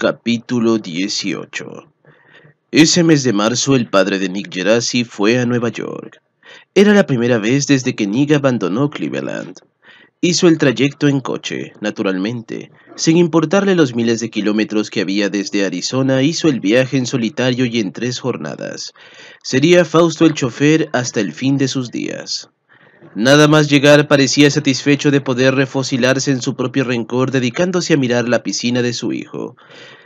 Capítulo 18 Ese mes de marzo el padre de Nick Gerasi fue a Nueva York. Era la primera vez desde que Nick abandonó Cleveland. Hizo el trayecto en coche, naturalmente. Sin importarle los miles de kilómetros que había desde Arizona, hizo el viaje en solitario y en tres jornadas. Sería Fausto el chofer hasta el fin de sus días. Nada más llegar parecía satisfecho de poder refocilarse en su propio rencor dedicándose a mirar la piscina de su hijo.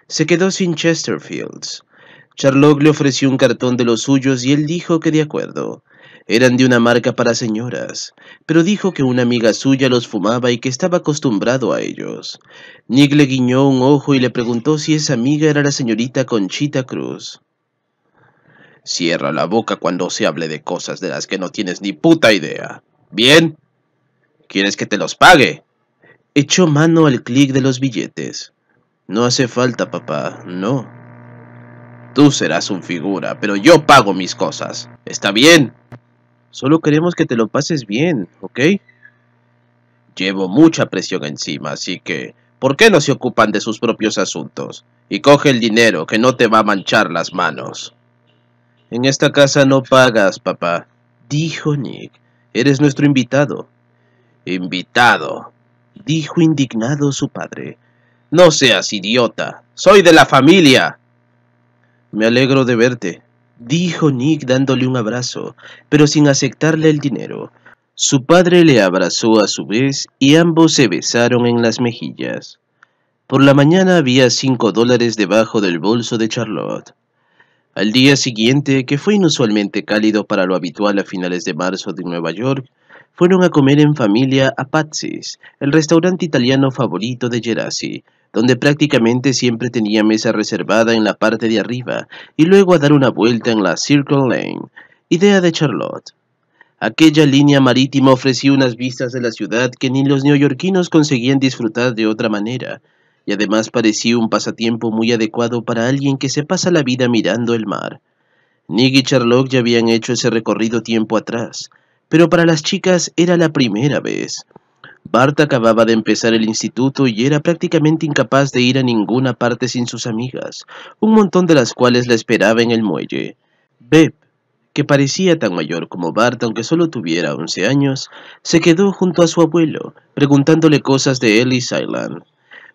Se quedó sin Chesterfields. Charlotte le ofreció un cartón de los suyos y él dijo que de acuerdo. Eran de una marca para señoras, pero dijo que una amiga suya los fumaba y que estaba acostumbrado a ellos. Nick le guiñó un ojo y le preguntó si esa amiga era la señorita Conchita Cruz. Cierra la boca cuando se hable de cosas de las que no tienes ni puta idea. ¿Bien? ¿Quieres que te los pague? Echó mano al clic de los billetes. No hace falta, papá, no. Tú serás un figura, pero yo pago mis cosas. ¿Está bien? Solo queremos que te lo pases bien, ¿ok? Llevo mucha presión encima, así que ¿por qué no se ocupan de sus propios asuntos? Y coge el dinero que no te va a manchar las manos. En esta casa no pagas, papá, dijo Nick. Eres nuestro invitado. Invitado, dijo indignado su padre. No seas idiota. Soy de la familia. Me alegro de verte, dijo Nick dándole un abrazo, pero sin aceptarle el dinero. Su padre le abrazó a su vez y ambos se besaron en las mejillas. Por la mañana había cinco dólares debajo del bolso de Charlotte. Al día siguiente, que fue inusualmente cálido para lo habitual a finales de marzo de Nueva York, fueron a comer en familia a Patsy's, el restaurante italiano favorito de Gerasi, donde prácticamente siempre tenía mesa reservada en la parte de arriba, y luego a dar una vuelta en la Circle Lane, idea de Charlotte. Aquella línea marítima ofrecía unas vistas de la ciudad que ni los neoyorquinos conseguían disfrutar de otra manera, y además parecía un pasatiempo muy adecuado para alguien que se pasa la vida mirando el mar. Nick y Sherlock ya habían hecho ese recorrido tiempo atrás, pero para las chicas era la primera vez. Bart acababa de empezar el instituto y era prácticamente incapaz de ir a ninguna parte sin sus amigas, un montón de las cuales la esperaba en el muelle. Beb, que parecía tan mayor como Bart aunque solo tuviera 11 años, se quedó junto a su abuelo, preguntándole cosas de Ellis Island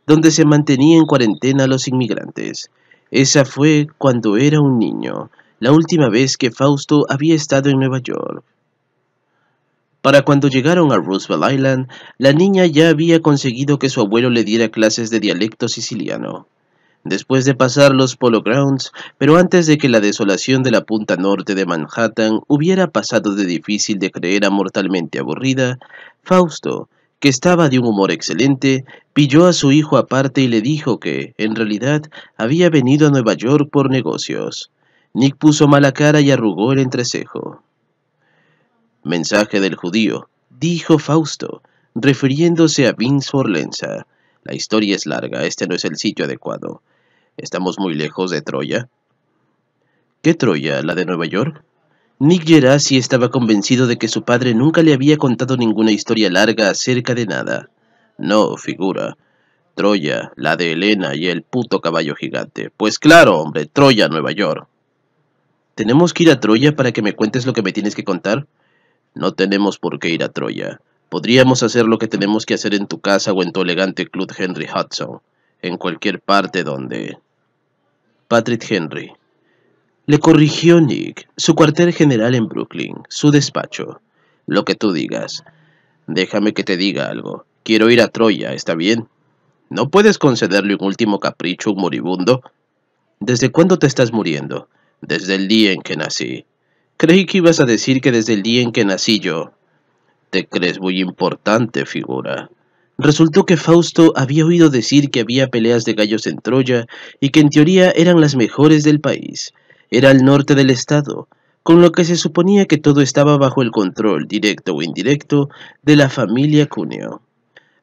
donde se mantenía en cuarentena los inmigrantes. Esa fue cuando era un niño, la última vez que Fausto había estado en Nueva York. Para cuando llegaron a Roosevelt Island, la niña ya había conseguido que su abuelo le diera clases de dialecto siciliano. Después de pasar los Polo Grounds, pero antes de que la desolación de la punta norte de Manhattan hubiera pasado de difícil de creer a mortalmente aburrida, Fausto, que estaba de un humor excelente, pilló a su hijo aparte y le dijo que, en realidad, había venido a Nueva York por negocios. Nick puso mala cara y arrugó el entrecejo. Mensaje del judío, dijo Fausto, refiriéndose a Vince Forlenza. La historia es larga, este no es el sitio adecuado. ¿Estamos muy lejos de Troya? ¿Qué Troya? ¿La de Nueva York? Nick Gerasi estaba convencido de que su padre nunca le había contado ninguna historia larga acerca de nada. No, figura. Troya, la de Elena y el puto caballo gigante. Pues claro, hombre, Troya, Nueva York. ¿Tenemos que ir a Troya para que me cuentes lo que me tienes que contar? No tenemos por qué ir a Troya. Podríamos hacer lo que tenemos que hacer en tu casa o en tu elegante club Henry Hudson, en cualquier parte donde... Patrick Henry, le corrigió Nick, su cuartel general en Brooklyn, su despacho. Lo que tú digas. Déjame que te diga algo. Quiero ir a Troya, ¿está bien? ¿No puedes concederle un último capricho un moribundo? ¿Desde cuándo te estás muriendo? Desde el día en que nací. Creí que ibas a decir que desde el día en que nací yo. Te crees muy importante, figura. Resultó que Fausto había oído decir que había peleas de gallos en Troya y que en teoría eran las mejores del país era al norte del estado, con lo que se suponía que todo estaba bajo el control, directo o indirecto, de la familia Cuneo.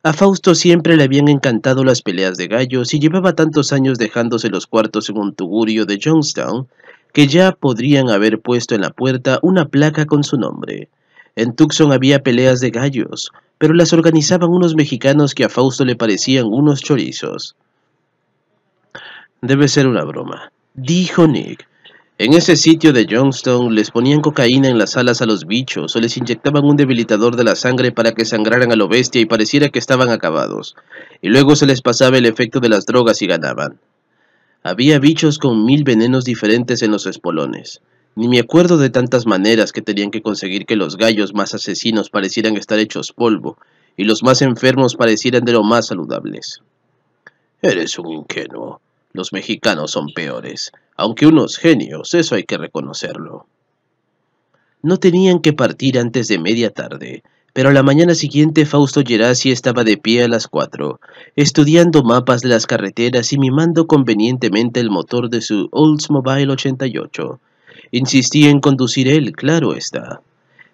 A Fausto siempre le habían encantado las peleas de gallos y llevaba tantos años dejándose los cuartos en un tugurio de Youngstown que ya podrían haber puesto en la puerta una placa con su nombre. En Tucson había peleas de gallos, pero las organizaban unos mexicanos que a Fausto le parecían unos chorizos. Debe ser una broma, dijo Nick, en ese sitio de Johnston les ponían cocaína en las alas a los bichos o les inyectaban un debilitador de la sangre para que sangraran a lo bestia y pareciera que estaban acabados, y luego se les pasaba el efecto de las drogas y ganaban. Había bichos con mil venenos diferentes en los espolones. Ni me acuerdo de tantas maneras que tenían que conseguir que los gallos más asesinos parecieran estar hechos polvo y los más enfermos parecieran de lo más saludables. Eres un ingenuo. Los mexicanos son peores aunque unos genios, eso hay que reconocerlo. No tenían que partir antes de media tarde, pero la mañana siguiente Fausto Gerasi estaba de pie a las cuatro, estudiando mapas de las carreteras y mimando convenientemente el motor de su Oldsmobile 88. Insistía en conducir él, claro está.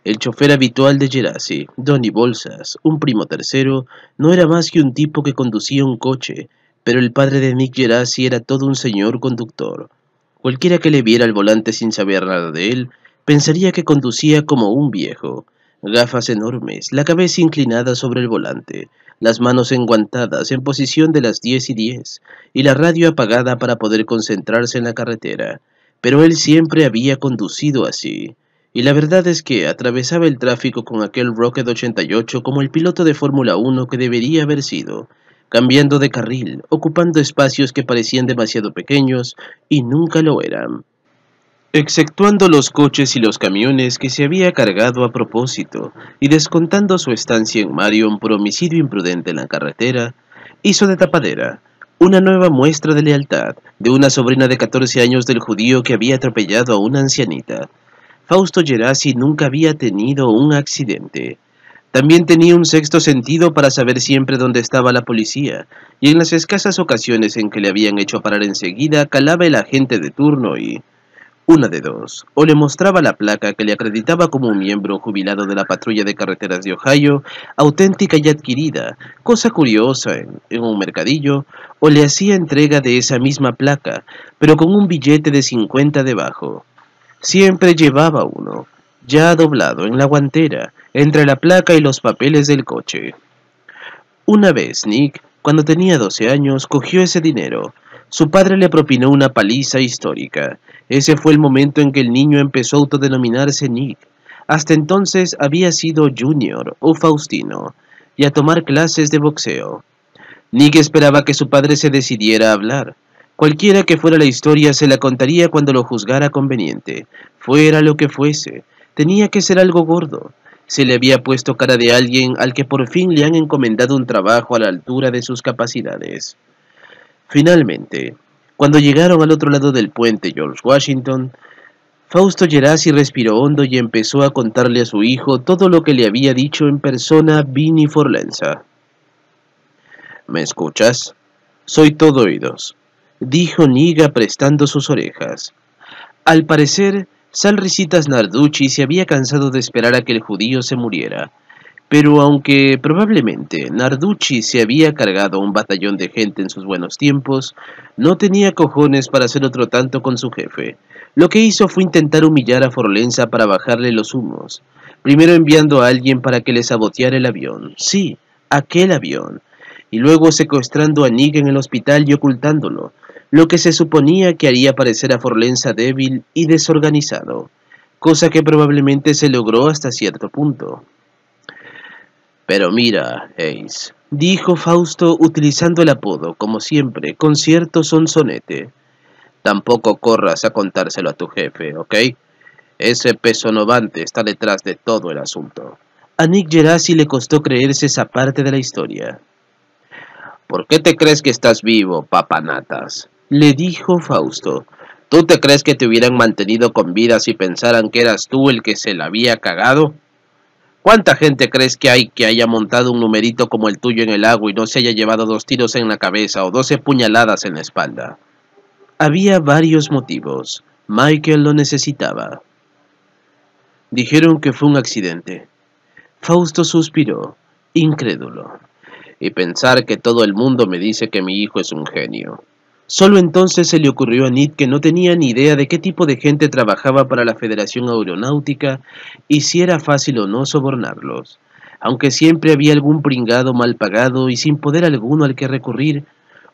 El chofer habitual de Gerasi, Donny Bolsas, un primo tercero, no era más que un tipo que conducía un coche, pero el padre de Nick Gerasi era todo un señor conductor, Cualquiera que le viera al volante sin saber nada de él, pensaría que conducía como un viejo, gafas enormes, la cabeza inclinada sobre el volante, las manos enguantadas en posición de las 10 y 10, y la radio apagada para poder concentrarse en la carretera. Pero él siempre había conducido así. Y la verdad es que atravesaba el tráfico con aquel Rocket 88 como el piloto de Fórmula 1 que debería haber sido, cambiando de carril, ocupando espacios que parecían demasiado pequeños y nunca lo eran. Exceptuando los coches y los camiones que se había cargado a propósito y descontando su estancia en Marion por homicidio imprudente en la carretera, hizo de tapadera una nueva muestra de lealtad de una sobrina de 14 años del judío que había atropellado a una ancianita. Fausto Gerasi nunca había tenido un accidente. También tenía un sexto sentido para saber siempre dónde estaba la policía, y en las escasas ocasiones en que le habían hecho parar enseguida, calaba el agente de turno y... Una de dos, o le mostraba la placa que le acreditaba como un miembro jubilado de la patrulla de carreteras de Ohio, auténtica y adquirida, cosa curiosa en, un mercadillo, o le hacía entrega de esa misma placa, pero con un billete de 50 debajo. Siempre llevaba uno, ya doblado en la guantera, entre la placa y los papeles del coche. Una vez Nick, cuando tenía 12 años, cogió ese dinero. Su padre le propinó una paliza histórica. Ese fue el momento en que el niño empezó a autodenominarse Nick. Hasta entonces había sido Junior o Faustino, y a tomar clases de boxeo. Nick esperaba que su padre se decidiera a hablar. Cualquiera que fuera la historia se la contaría cuando lo juzgara conveniente, fuera lo que fuese, Tenía que ser algo gordo. Se le había puesto cara de alguien al que por fin le han encomendado un trabajo a la altura de sus capacidades. Finalmente, cuando llegaron al otro lado del puente George Washington, Fausto Gerasi respiró hondo y empezó a contarle a su hijo todo lo que le había dicho en persona Vini Forlenza. ¿Me escuchas? Soy todo oídos, dijo Niga prestando sus orejas. Al parecer, Salricitas Narducci se había cansado de esperar a que el judío se muriera. Pero aunque probablemente Narducci se había cargado un batallón de gente en sus buenos tiempos, no tenía cojones para hacer otro tanto con su jefe. Lo que hizo fue intentar humillar a Forlenza para bajarle los humos, primero enviando a alguien para que le saboteara el avión, sí, aquel avión, y luego secuestrando a Nick en el hospital y ocultándolo, lo que se suponía que haría parecer a Forlenza débil y desorganizado, cosa que probablemente se logró hasta cierto punto. Pero mira, Ace, dijo Fausto utilizando el apodo, como siempre, con cierto sonsonete. Tampoco corras a contárselo a tu jefe, ¿ok? Ese peso novante está detrás de todo el asunto. A Nick Gerasi le costó creerse esa parte de la historia. ¿Por qué te crees que estás vivo, papanatas? le dijo Fausto. ¿Tú te crees que te hubieran mantenido con vida si pensaran que eras tú el que se la había cagado? ¿Cuánta gente crees que hay que haya montado un numerito como el tuyo en el agua y no se haya llevado dos tiros en la cabeza o doce puñaladas en la espalda? Había varios motivos. Michael lo necesitaba. Dijeron que fue un accidente. Fausto suspiró, incrédulo. Y pensar que todo el mundo me dice que mi hijo es un genio. Solo entonces se le ocurrió a Nit que no tenía ni idea de qué tipo de gente trabajaba para la Federación Aeronáutica y si era fácil o no sobornarlos. Aunque siempre había algún pringado mal pagado y sin poder alguno al que recurrir,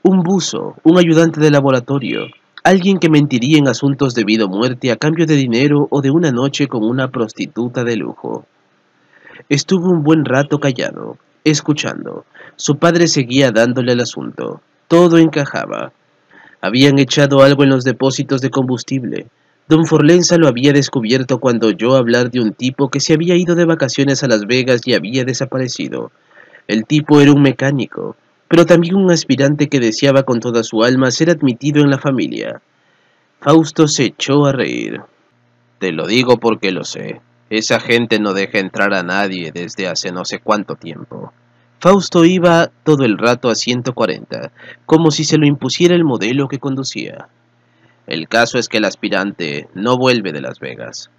un buzo, un ayudante de laboratorio, alguien que mentiría en asuntos de vida o muerte a cambio de dinero o de una noche con una prostituta de lujo. Estuvo un buen rato callado, escuchando. Su padre seguía dándole el asunto. Todo encajaba. Habían echado algo en los depósitos de combustible. Don Forlenza lo había descubierto cuando oyó hablar de un tipo que se había ido de vacaciones a Las Vegas y había desaparecido. El tipo era un mecánico, pero también un aspirante que deseaba con toda su alma ser admitido en la familia. Fausto se echó a reír. Te lo digo porque lo sé. Esa gente no deja entrar a nadie desde hace no sé cuánto tiempo. Fausto iba todo el rato a 140, como si se lo impusiera el modelo que conducía. El caso es que el aspirante no vuelve de Las Vegas.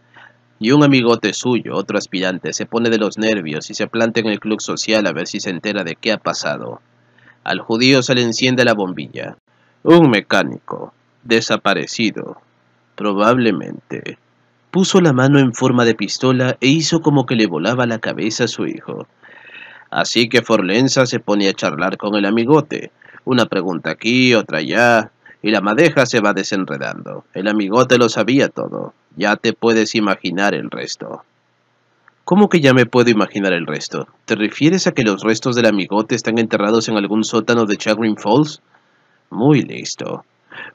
Y un amigote suyo, otro aspirante, se pone de los nervios y se planta en el club social a ver si se entera de qué ha pasado. Al judío se le enciende la bombilla. Un mecánico, desaparecido, probablemente. Puso la mano en forma de pistola e hizo como que le volaba la cabeza a su hijo. Así que Forlenza se ponía a charlar con el amigote. Una pregunta aquí, otra allá, y la madeja se va desenredando. El amigote lo sabía todo. Ya te puedes imaginar el resto. ¿Cómo que ya me puedo imaginar el resto? ¿Te refieres a que los restos del amigote están enterrados en algún sótano de Chagrin Falls? Muy listo.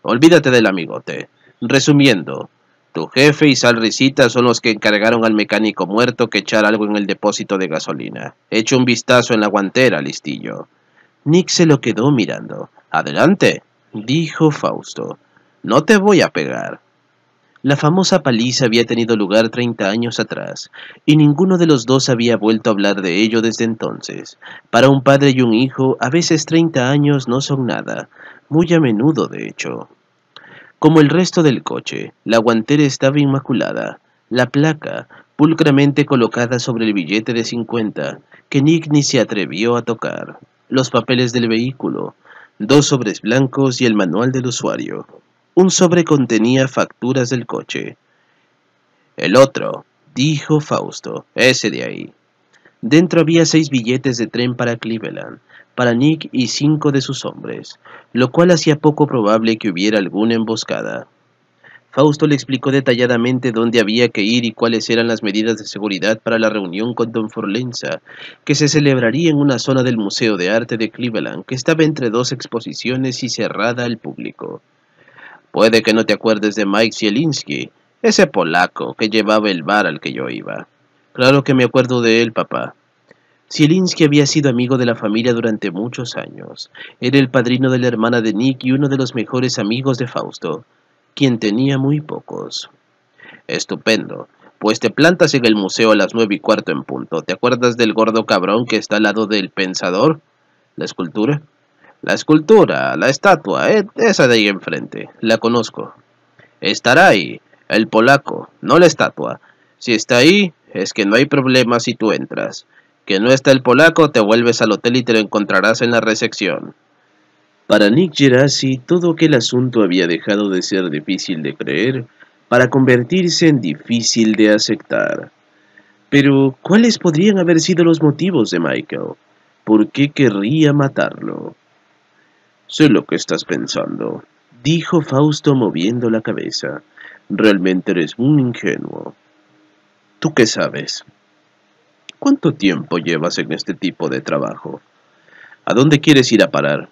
Olvídate del amigote. Resumiendo, tu jefe y Salricita son los que encargaron al mecánico muerto que echar algo en el depósito de gasolina. Echa un vistazo en la guantera, listillo. Nick se lo quedó mirando. Adelante, dijo Fausto. No te voy a pegar. La famosa paliza había tenido lugar 30 años atrás, y ninguno de los dos había vuelto a hablar de ello desde entonces. Para un padre y un hijo, a veces 30 años no son nada, muy a menudo de hecho. Como el resto del coche, la guantera estaba inmaculada, la placa pulcramente colocada sobre el billete de 50, que Nick ni se atrevió a tocar, los papeles del vehículo, dos sobres blancos y el manual del usuario. Un sobre contenía facturas del coche. El otro, dijo Fausto, ese de ahí. Dentro había seis billetes de tren para Cleveland, para Nick y cinco de sus hombres, lo cual hacía poco probable que hubiera alguna emboscada. Fausto le explicó detalladamente dónde había que ir y cuáles eran las medidas de seguridad para la reunión con Don Forlenza, que se celebraría en una zona del Museo de Arte de Cleveland, que estaba entre dos exposiciones y cerrada al público. Puede que no te acuerdes de Mike Zielinski, ese polaco que llevaba el bar al que yo iba. Claro que me acuerdo de él, papá. Zielinski había sido amigo de la familia durante muchos años. Era el padrino de la hermana de Nick y uno de los mejores amigos de Fausto, quien tenía muy pocos. Estupendo. Pues te plantas en el museo a las nueve y cuarto en punto. ¿Te acuerdas del gordo cabrón que está al lado del pensador? ¿La escultura? La escultura, la estatua, eh, esa de ahí enfrente. La conozco. Estará ahí, el polaco, no la estatua. Si está ahí, es que no hay problema si tú entras que no está el polaco, te vuelves al hotel y te lo encontrarás en la recepción. Para Nick Gerasi, todo aquel asunto había dejado de ser difícil de creer para convertirse en difícil de aceptar. Pero, ¿cuáles podrían haber sido los motivos de Michael? ¿Por qué querría matarlo? Sé lo que estás pensando, dijo Fausto moviendo la cabeza. Realmente eres muy ingenuo. ¿Tú qué sabes? ¿Cuánto tiempo llevas en este tipo de trabajo? ¿A dónde quieres ir a parar?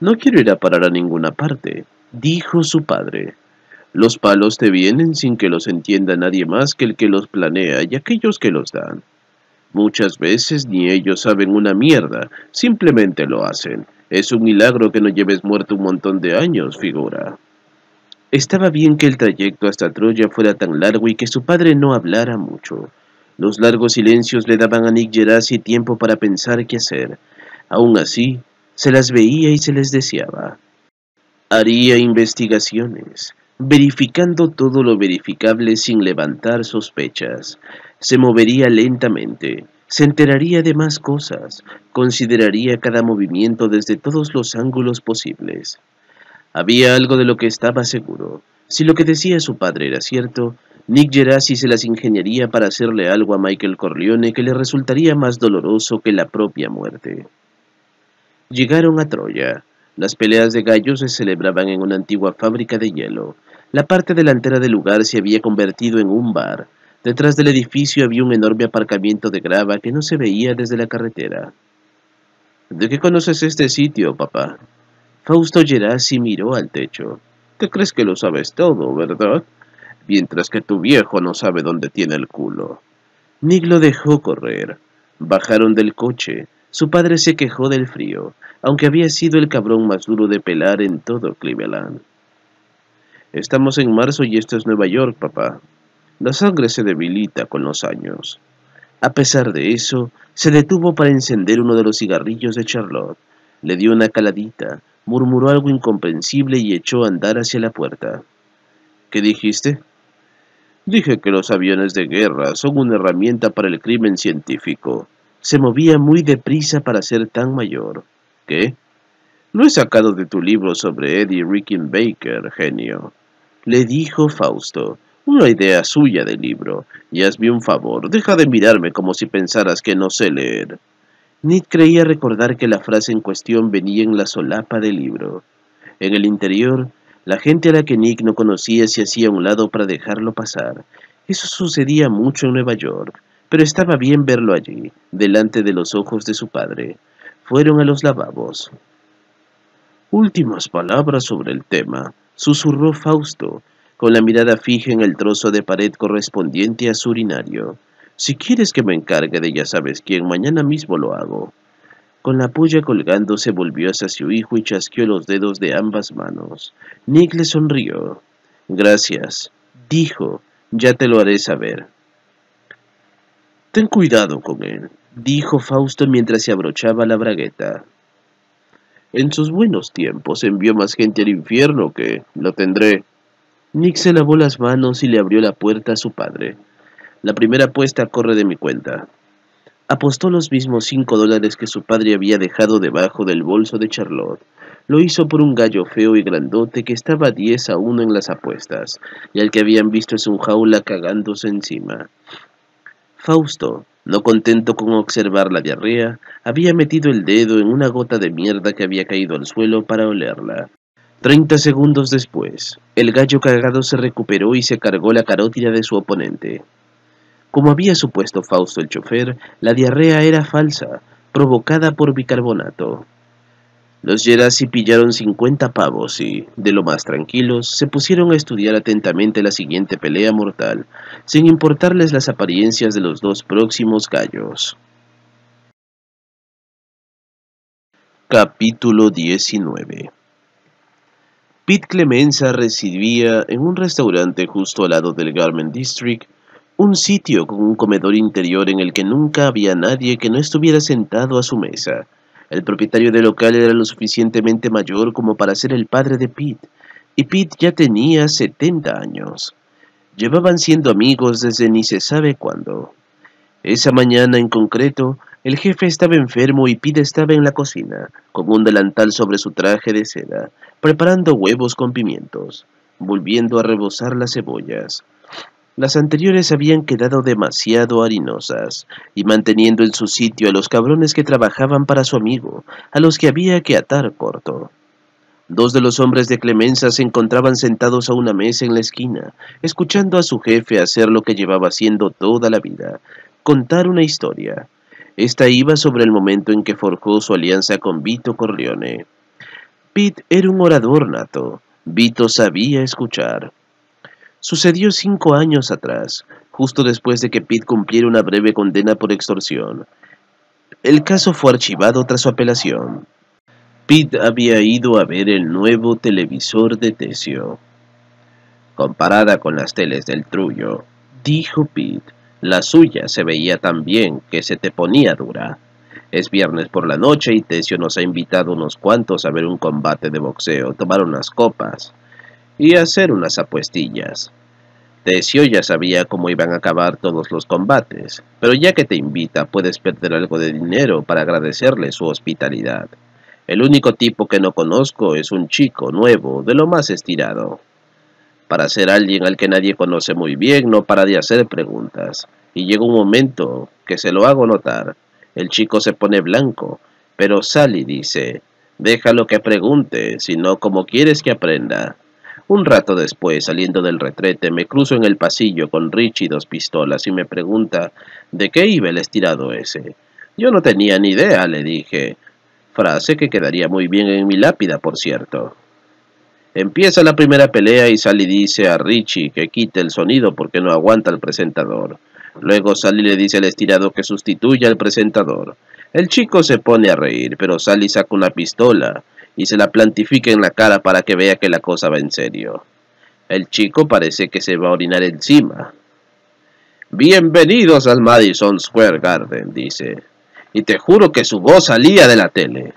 No quiero ir a parar a ninguna parte, dijo su padre. Los palos te vienen sin que los entienda nadie más que el que los planea y aquellos que los dan. Muchas veces ni ellos saben una mierda, simplemente lo hacen. Es un milagro que no lleves muerto un montón de años, figura. Estaba bien que el trayecto hasta Troya fuera tan largo y que su padre no hablara mucho. Los largos silencios le daban a Nick Gerasi tiempo para pensar qué hacer. Aún así, se las veía y se les deseaba. Haría investigaciones, verificando todo lo verificable sin levantar sospechas. Se movería lentamente, se enteraría de más cosas, consideraría cada movimiento desde todos los ángulos posibles. Había algo de lo que estaba seguro. Si lo que decía su padre era cierto, Nick Gerassi se las ingeniaría para hacerle algo a Michael Corleone que le resultaría más doloroso que la propia muerte. Llegaron a Troya. Las peleas de gallos se celebraban en una antigua fábrica de hielo. La parte delantera del lugar se había convertido en un bar. Detrás del edificio había un enorme aparcamiento de grava que no se veía desde la carretera. ¿De qué conoces este sitio, papá? Fausto Gerassi miró al techo. Te crees que lo sabes todo, ¿verdad? mientras que tu viejo no sabe dónde tiene el culo. Nick lo dejó correr. Bajaron del coche. Su padre se quejó del frío, aunque había sido el cabrón más duro de pelar en todo Cleveland. Estamos en marzo y esto es Nueva York, papá. La sangre se debilita con los años. A pesar de eso, se detuvo para encender uno de los cigarrillos de Charlotte. Le dio una caladita, murmuró algo incomprensible y echó a andar hacia la puerta. ¿Qué dijiste? Dije que los aviones de guerra son una herramienta para el crimen científico. Se movía muy deprisa para ser tan mayor. ¿Qué? Lo he sacado de tu libro sobre Eddie Rickenbacker, genio. Le dijo Fausto. Una idea suya del libro. Y hazme un favor, deja de mirarme como si pensaras que no sé leer. —Nit creía recordar que la frase en cuestión venía en la solapa del libro. En el interior, la gente a la que Nick no conocía se hacía un lado para dejarlo pasar. Eso sucedía mucho en Nueva York, pero estaba bien verlo allí, delante de los ojos de su padre. Fueron a los lavabos. Últimas palabras sobre el tema, susurró Fausto, con la mirada fija en el trozo de pared correspondiente a su urinario. Si quieres que me encargue de ya sabes quién, mañana mismo lo hago. Con la puya colgándose volvió hacia su hijo y chasqueó los dedos de ambas manos. Nick le sonrió. Gracias, dijo, ya te lo haré saber. Ten cuidado con él, dijo Fausto mientras se abrochaba la bragueta. En sus buenos tiempos envió más gente al infierno que lo tendré. Nick se lavó las manos y le abrió la puerta a su padre. La primera apuesta corre de mi cuenta. Apostó los mismos cinco dólares que su padre había dejado debajo del bolso de Charlotte. Lo hizo por un gallo feo y grandote que estaba diez a uno en las apuestas, y al que habían visto es un jaula cagándose encima. Fausto, no contento con observar la diarrea, había metido el dedo en una gota de mierda que había caído al suelo para olerla. Treinta segundos después, el gallo cagado se recuperó y se cargó la carótida de su oponente. Como había supuesto Fausto el chofer, la diarrea era falsa, provocada por bicarbonato. Los Gerasi pillaron 50 pavos y, de lo más tranquilos, se pusieron a estudiar atentamente la siguiente pelea mortal, sin importarles las apariencias de los dos próximos gallos. Capítulo 19 Pete Clemenza residía en un restaurante justo al lado del Garment District un sitio con un comedor interior en el que nunca había nadie que no estuviera sentado a su mesa. El propietario del local era lo suficientemente mayor como para ser el padre de Pete, y Pete ya tenía 70 años. Llevaban siendo amigos desde ni se sabe cuándo. Esa mañana en concreto, el jefe estaba enfermo y Pete estaba en la cocina, con un delantal sobre su traje de seda, preparando huevos con pimientos, volviendo a rebosar las cebollas. Las anteriores habían quedado demasiado harinosas, y manteniendo en su sitio a los cabrones que trabajaban para su amigo, a los que había que atar corto. Dos de los hombres de Clemenza se encontraban sentados a una mesa en la esquina, escuchando a su jefe hacer lo que llevaba haciendo toda la vida, contar una historia. Esta iba sobre el momento en que forjó su alianza con Vito Corleone. Pete era un orador nato. Vito sabía escuchar sucedió cinco años atrás, justo después de que Pete cumpliera una breve condena por extorsión. El caso fue archivado tras su apelación. Pete había ido a ver el nuevo televisor de Tesio. Comparada con las teles del Trullo, dijo Pete, la suya se veía tan bien que se te ponía dura. Es viernes por la noche y Tesio nos ha invitado unos cuantos a ver un combate de boxeo, tomar unas copas y hacer unas apuestillas. Tessio ya sabía cómo iban a acabar todos los combates, pero ya que te invita puedes perder algo de dinero para agradecerle su hospitalidad. El único tipo que no conozco es un chico nuevo, de lo más estirado. Para ser alguien al que nadie conoce muy bien no para de hacer preguntas, y llega un momento que se lo hago notar. El chico se pone blanco, pero y dice, déjalo que pregunte, sino como quieres que aprenda. Un rato después, saliendo del retrete, me cruzo en el pasillo con Richie dos pistolas y me pregunta ¿de qué iba el estirado ese? Yo no tenía ni idea, le dije. Frase que quedaría muy bien en mi lápida, por cierto. Empieza la primera pelea y Sally dice a Richie que quite el sonido porque no aguanta el presentador. Luego Sally le dice al estirado que sustituya al presentador. El chico se pone a reír, pero Sally saca una pistola y se la plantifique en la cara para que vea que la cosa va en serio. El chico parece que se va a orinar encima. Bienvenidos al Madison Square Garden, dice, y te juro que su voz salía de la tele.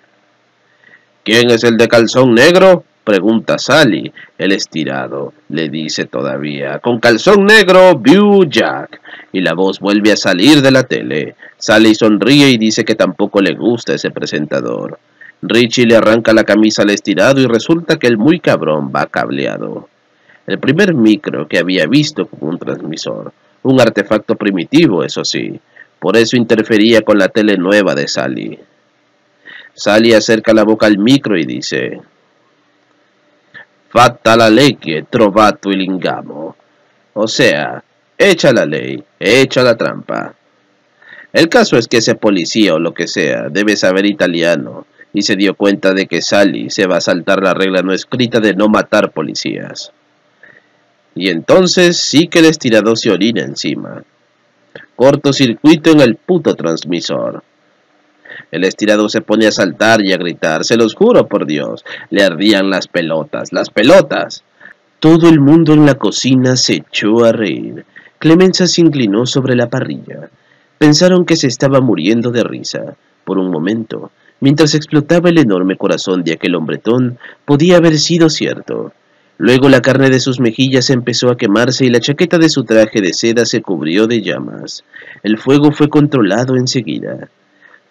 ¿Quién es el de calzón negro? pregunta Sally. El estirado le dice todavía, con calzón negro, View Jack. Y la voz vuelve a salir de la tele. Sally sonríe y dice que tampoco le gusta ese presentador. Richie le arranca la camisa al estirado y resulta que el muy cabrón va cableado. El primer micro que había visto como un transmisor, un artefacto primitivo, eso sí, por eso interfería con la tele nueva de Sally. Sally acerca la boca al micro y dice: Fatta la ley trovato il lingamo. O sea, echa la ley, echa la trampa. El caso es que ese policía o lo que sea debe saber italiano y se dio cuenta de que Sally se va a saltar la regla no escrita de no matar policías. Y entonces sí que el estirado se orina encima. Corto circuito en el puto transmisor. El estirado se pone a saltar y a gritar, se los juro por Dios, le ardían las pelotas, las pelotas. Todo el mundo en la cocina se echó a reír. Clemenza se inclinó sobre la parrilla. Pensaron que se estaba muriendo de risa. Por un momento, mientras explotaba el enorme corazón de aquel hombretón, podía haber sido cierto. Luego la carne de sus mejillas empezó a quemarse y la chaqueta de su traje de seda se cubrió de llamas. El fuego fue controlado enseguida.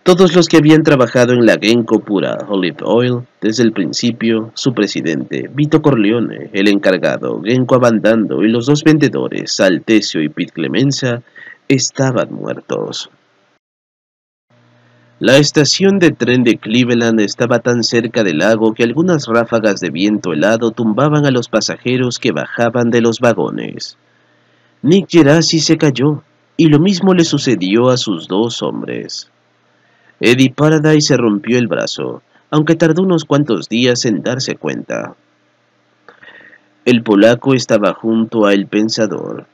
Todos los que habían trabajado en la Genko Pura Olive Oil, desde el principio, su presidente, Vito Corleone, el encargado, Genco Abandando y los dos vendedores, Saltesio y Pit Clemenza, estaban muertos. La estación de tren de Cleveland estaba tan cerca del lago que algunas ráfagas de viento helado tumbaban a los pasajeros que bajaban de los vagones. Nick Gerasi se cayó, y lo mismo le sucedió a sus dos hombres. Eddie Paradise se rompió el brazo, aunque tardó unos cuantos días en darse cuenta. El polaco estaba junto a El Pensador,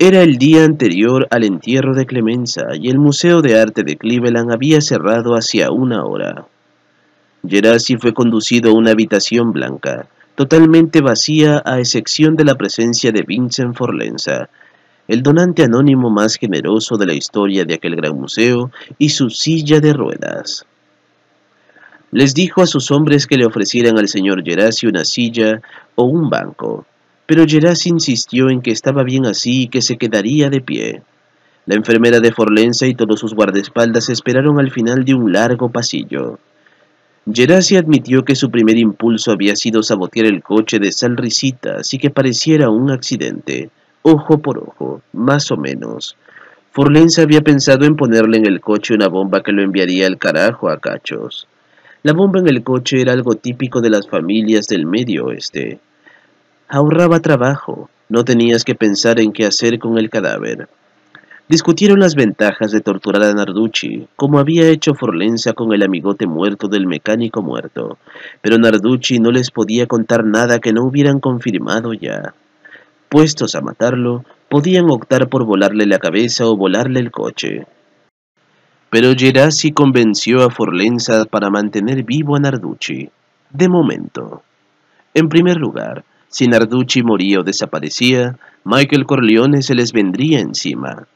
era el día anterior al entierro de Clemenza y el Museo de Arte de Cleveland había cerrado hacia una hora. Gerasi fue conducido a una habitación blanca, totalmente vacía a excepción de la presencia de Vincent Forlenza, el donante anónimo más generoso de la historia de aquel gran museo, y su silla de ruedas. Les dijo a sus hombres que le ofrecieran al señor Gerasi una silla o un banco, pero Geras insistió en que estaba bien así y que se quedaría de pie. La enfermera de Forlenza y todos sus guardaespaldas esperaron al final de un largo pasillo. Gerasi admitió que su primer impulso había sido sabotear el coche de Sal así que pareciera un accidente, ojo por ojo, más o menos. Forlenza había pensado en ponerle en el coche una bomba que lo enviaría al carajo a cachos. La bomba en el coche era algo típico de las familias del medio oeste ahorraba trabajo, no tenías que pensar en qué hacer con el cadáver. Discutieron las ventajas de torturar a Narducci, como había hecho Forlenza con el amigote muerto del mecánico muerto, pero Narducci no les podía contar nada que no hubieran confirmado ya. Puestos a matarlo, podían optar por volarle la cabeza o volarle el coche. Pero Gerasi convenció a Forlenza para mantener vivo a Narducci, de momento. En primer lugar, si Narducci moría o desaparecía, Michael Corleone se les vendría encima,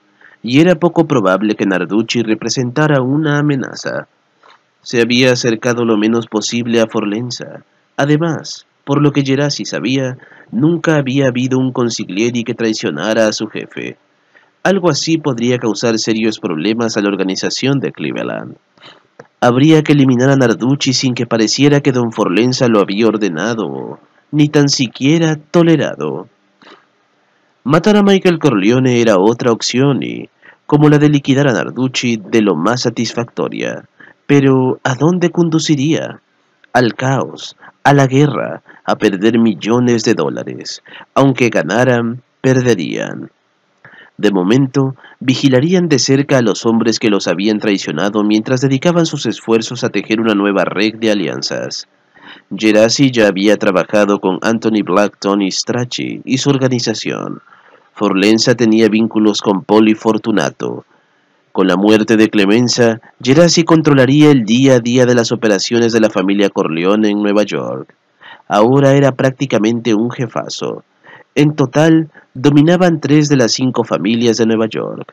y era poco probable que Narducci representara una amenaza. Se había acercado lo menos posible a Forlenza. Además, por lo que Gerasi sabía, nunca había habido un consiglieri que traicionara a su jefe. Algo así podría causar serios problemas a la organización de Cleveland. Habría que eliminar a Narducci sin que pareciera que don Forlenza lo había ordenado ni tan siquiera tolerado. Matar a Michael Corleone era otra opción y, como la de liquidar a Narducci, de lo más satisfactoria. Pero, ¿a dónde conduciría? Al caos, a la guerra, a perder millones de dólares. Aunque ganaran, perderían. De momento, vigilarían de cerca a los hombres que los habían traicionado mientras dedicaban sus esfuerzos a tejer una nueva red de alianzas. Gerasi ya había trabajado con Anthony Blackton y Stracci y su organización. Forlenza tenía vínculos con Poli Fortunato. Con la muerte de Clemenza, Gerasi controlaría el día a día de las operaciones de la familia Corleone en Nueva York. Ahora era prácticamente un jefazo. En total, dominaban tres de las cinco familias de Nueva York.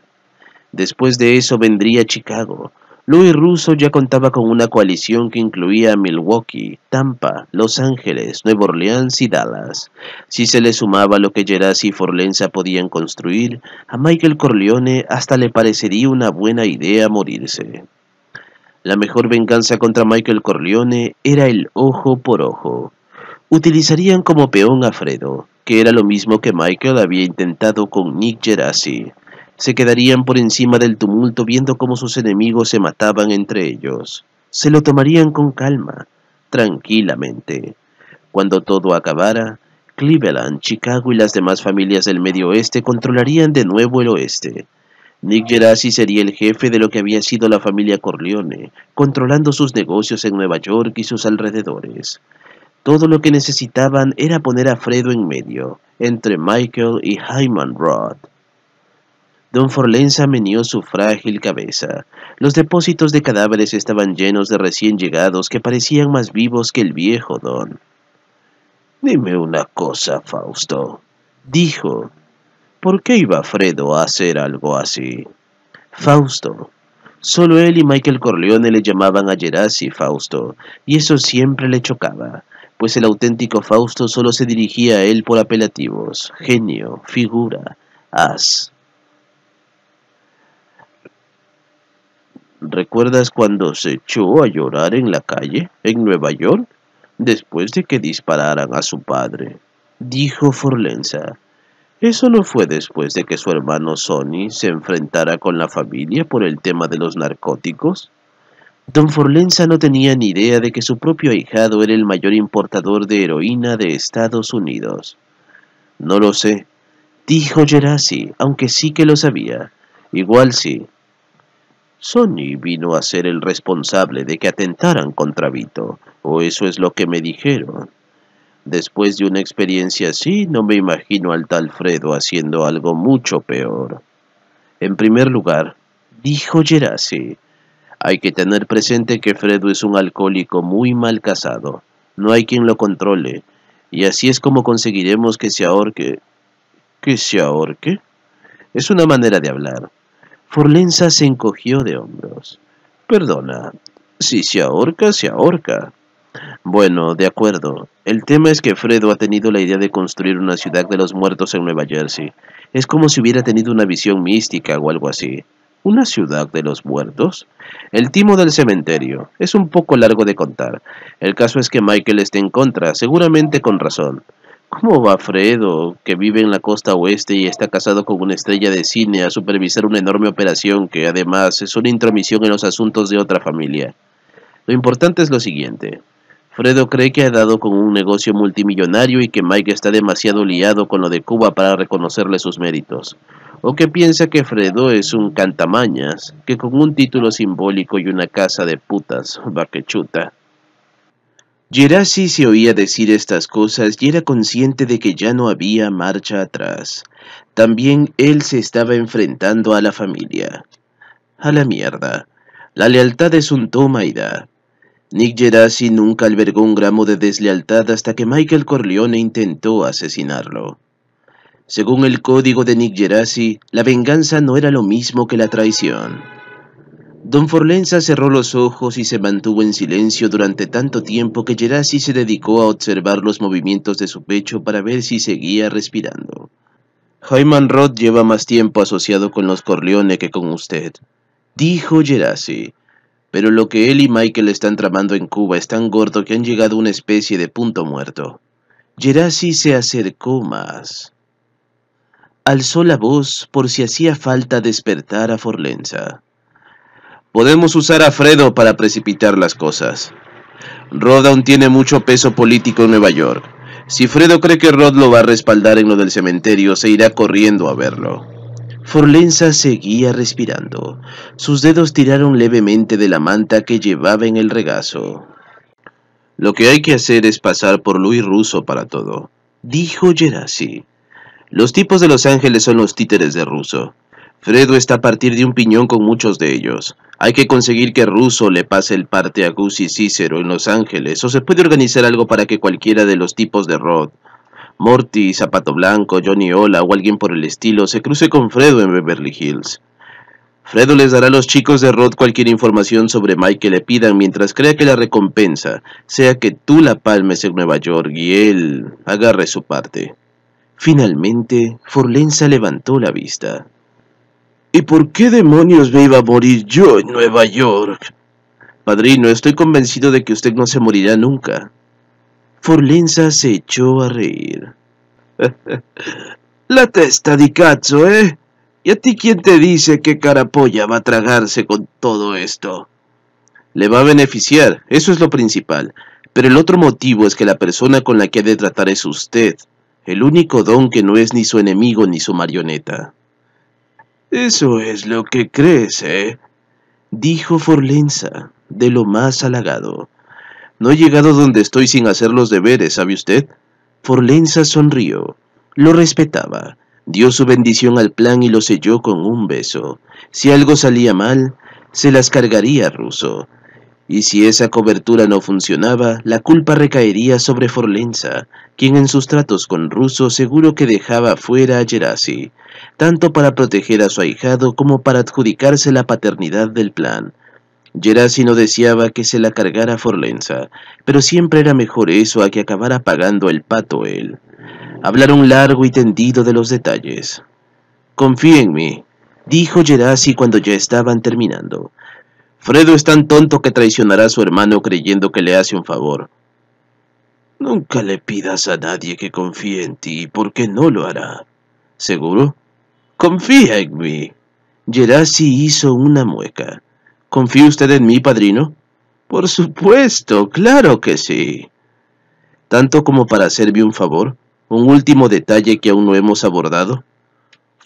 Después de eso vendría Chicago, Louis Russo ya contaba con una coalición que incluía Milwaukee, Tampa, Los Ángeles, Nueva Orleans y Dallas. Si se le sumaba lo que Gerasi y Forlenza podían construir, a Michael Corleone hasta le parecería una buena idea morirse. La mejor venganza contra Michael Corleone era el ojo por ojo. Utilizarían como peón a Fredo, que era lo mismo que Michael había intentado con Nick Gerasi. Se quedarían por encima del tumulto viendo cómo sus enemigos se mataban entre ellos. Se lo tomarían con calma, tranquilamente. Cuando todo acabara, Cleveland, Chicago y las demás familias del Medio Oeste controlarían de nuevo el Oeste. Nick Gerasi sería el jefe de lo que había sido la familia Corleone, controlando sus negocios en Nueva York y sus alrededores. Todo lo que necesitaban era poner a Fredo en medio, entre Michael y Hyman Roth. Don Forlenza meneó su frágil cabeza. Los depósitos de cadáveres estaban llenos de recién llegados que parecían más vivos que el viejo Don. Dime una cosa, Fausto, dijo. ¿Por qué iba Fredo a hacer algo así? Fausto. Solo él y Michael Corleone le llamaban a Gerasi Fausto, y eso siempre le chocaba pues el auténtico Fausto solo se dirigía a él por apelativos, genio, figura, as. ¿Recuerdas cuando se echó a llorar en la calle, en Nueva York, después de que dispararan a su padre? Dijo Forlenza. Eso no fue después de que su hermano Sonny se enfrentara con la familia por el tema de los narcóticos. Don Forlenza no tenía ni idea de que su propio ahijado era el mayor importador de heroína de Estados Unidos. No lo sé, dijo Gerasi, aunque sí que lo sabía. Igual sí, Sonny vino a ser el responsable de que atentaran contra Vito, o eso es lo que me dijeron. Después de una experiencia así, no me imagino al tal Fredo haciendo algo mucho peor. En primer lugar, dijo Gerasi, hay que tener presente que Fredo es un alcohólico muy mal casado. No hay quien lo controle. Y así es como conseguiremos que se ahorque. ¿Que se ahorque? Es una manera de hablar. Forlenza se encogió de hombros. Perdona, si se ahorca, se ahorca. Bueno, de acuerdo. El tema es que Fredo ha tenido la idea de construir una ciudad de los muertos en Nueva Jersey. Es como si hubiera tenido una visión mística o algo así. ¿Una ciudad de los muertos? El timo del cementerio. Es un poco largo de contar. El caso es que Michael está en contra, seguramente con razón. ¿Cómo va Fredo, que vive en la costa oeste y está casado con una estrella de cine, a supervisar una enorme operación que además es una intromisión en los asuntos de otra familia. Lo importante es lo siguiente. Fredo cree que ha dado con un negocio multimillonario y que Mike está demasiado liado con lo de Cuba para reconocerle sus méritos. O que piensa que Fredo es un cantamañas, que con un título simbólico y una casa de putas, va que chuta. Gerasi se oía decir estas cosas y era consciente de que ya no había marcha atrás. También él se estaba enfrentando a la familia. A la mierda. La lealtad es un toma y da. Nick Gerasi nunca albergó un gramo de deslealtad hasta que Michael Corleone intentó asesinarlo. Según el código de Nick Gerasi, la venganza no era lo mismo que la traición. Don Forlenza cerró los ojos y se mantuvo en silencio durante tanto tiempo que Gerasi se dedicó a observar los movimientos de su pecho para ver si seguía respirando. Hyman Roth lleva más tiempo asociado con los Corleone que con usted, dijo Gerasi. Pero lo que él y Michael están tramando en Cuba es tan gordo que han llegado a una especie de punto muerto. Gerasi se acercó más. Alzó la voz por si hacía falta despertar a Forlenza. Podemos usar a Fredo para precipitar las cosas. Rod aún tiene mucho peso político en Nueva York. Si Fredo cree que Rod lo va a respaldar en lo del cementerio, se irá corriendo a verlo. Forlenza seguía respirando. Sus dedos tiraron levemente de la manta que llevaba en el regazo. Lo que hay que hacer es pasar por Luis Russo para todo, dijo Gerasi. Los tipos de Los Ángeles son los títeres de Russo. Fredo está a partir de un piñón con muchos de ellos. Hay que conseguir que Russo le pase el parte a Gus y Cícero en Los Ángeles, o se puede organizar algo para que cualquiera de los tipos de Rod, Morty, Zapato Blanco, Johnny Ola o alguien por el estilo se cruce con Fredo en Beverly Hills. Fredo les dará a los chicos de Rod cualquier información sobre Mike que le pidan mientras crea que la recompensa sea que tú la palmes en Nueva York y él agarre su parte. Finalmente, Forlenza levantó la vista. ¿Y por qué demonios me iba a morir yo en Nueva York? Padrino, estoy convencido de que usted no se morirá nunca. Forlenza se echó a reír. La testa di cazzo, ¿eh? ¿Y a ti quién te dice qué Carapolla va a tragarse con todo esto? Le va a beneficiar, eso es lo principal. Pero el otro motivo es que la persona con la que ha de tratar es usted, el único don que no es ni su enemigo ni su marioneta. Eso es lo que crees, ¿eh? Dijo Forlenza, de lo más halagado. No he llegado donde estoy sin hacer los deberes, ¿sabe usted? Forlenza sonrió. Lo respetaba. Dio su bendición al plan y lo selló con un beso. Si algo salía mal, se las cargaría Russo. Y si esa cobertura no funcionaba, la culpa recaería sobre Forlenza, quien en sus tratos con Russo seguro que dejaba fuera a Gerasi, tanto para proteger a su ahijado como para adjudicarse la paternidad del plan. Gerassi no deseaba que se la cargara Forlenza, pero siempre era mejor eso a que acabara pagando el pato él. Hablaron largo y tendido de los detalles. «Confíenme», en mí, dijo Gerasi cuando ya estaban terminando. Fredo es tan tonto que traicionará a su hermano creyendo que le hace un favor. Nunca le pidas a nadie que confíe en ti, porque no lo hará. ¿Seguro? Confía en mí. Gerasi hizo una mueca. ¿Confía usted en mí, padrino? Por supuesto, claro que sí. Tanto como para hacerme un favor, un último detalle que aún no hemos abordado.